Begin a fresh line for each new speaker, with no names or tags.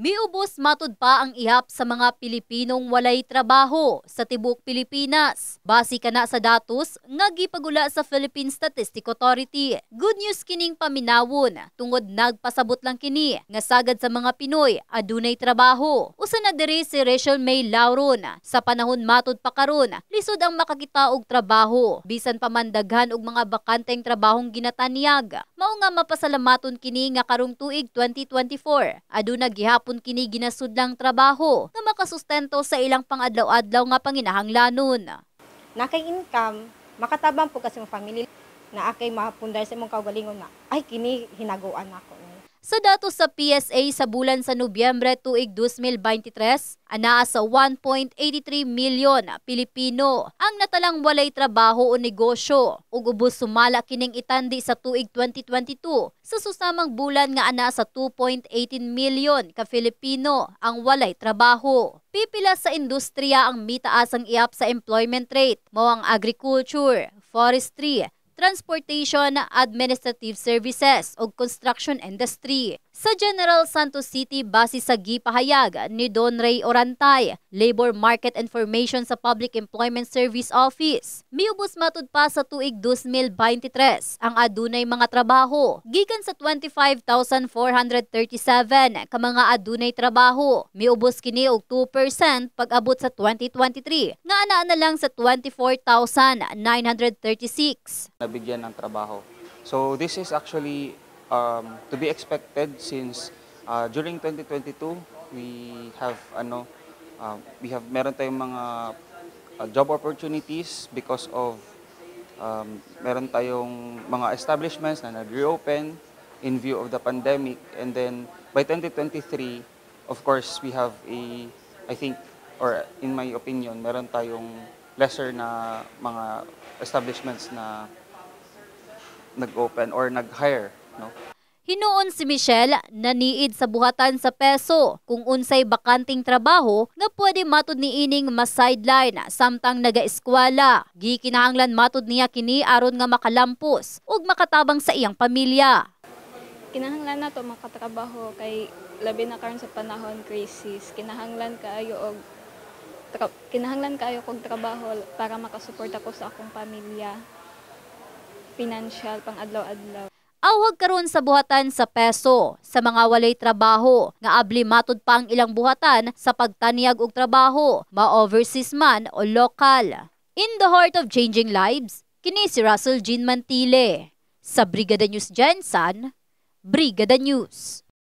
Miubos matod pa ang ihap sa mga Pilipinong walay trabaho sa tibok Pilipinas. Base kana sa datos nga gipagula sa Philippine Statistic Authority. Good news kining paminawon tungod nagpasabot lang kini nga sagad sa mga Pinoy adunay trabaho. Usa na diri si Rachel May Lauron sa panahon matod pa karon lisod ang makakita og trabaho bisan pa man daghan og mga bakanteng trabahong ginatanyag. Mao nga mapasalamaton kini nga karong tuig 2024 aduna gihap gihapon kini ginasudlang trabaho nga makasustento sa ilang pangadlaw-adlaw nga panginahanglanon. Na kay income, makatabang po kasi ang family na akay mapundar sa imong kaugalingon na ay kini hinaguan ako. Sa datos sa PSA sa bulan sa Nobyembre tuig 2023, anaa sa 1.83 milyon Pilipino natalang walay trabaho o negosyo ug ubos sumala kining itandi sa tuig 2022 sa susamang bulan nga ana sa 2.18 million ka Filipino ang walay trabaho. Pipila sa industriya ang mitaas ang iap sa employment rate mao ang agriculture, forestry, transportation, administrative services o construction industry. Sa General Santos City base sa gipahayag ni Don Ray Orantay, Labor Market Information sa Public Employment Service Office. Miubos matud pa sa tuig 2023 ang adunay mga trabaho. Gikan sa 25,437 ka mga adunay trabaho. Miubos kini og 2% pag-abot sa 2023 nga ana na lang sa 24,936.
Nabigyan ng trabaho. So this is actually um, to be expected since uh, during 2022 we have ano Uh, we have, meron tayong mga uh, job opportunities because of um, meron tayong mga establishments na nag-reopen in view of the pandemic. And then by 2023, of course, we have a, I think, or in my opinion, meron tayong lesser na mga establishments na nag-open or nag-hire. No?
Hinuon si Michelle na niid sa buhatan sa peso kung unsay bakanting trabaho nga pwede matud ni ining ma-sideline samtang naga-eskwela. Gikinahanglan matud niya kini aron nga makalampos ug makatabang sa iyang pamilya.
Kinahanglan na to makatrabaho kay labi na karon sa panahon crisis. Kinahanglan kaayo og kinahanglan kaayo kog trabaho para makasuporta ko sa akong pamilya. Financial pang adlaw-adlaw.
Awag karon sa buhatan sa peso sa mga walay trabaho nga abli matud pa ang ilang buhatan sa pagtaniyag og trabaho, ma-overseas man o lokal. In the heart of changing lives, kini si Russell Jean Mantile. Sa Brigada News Jensen, Brigada News.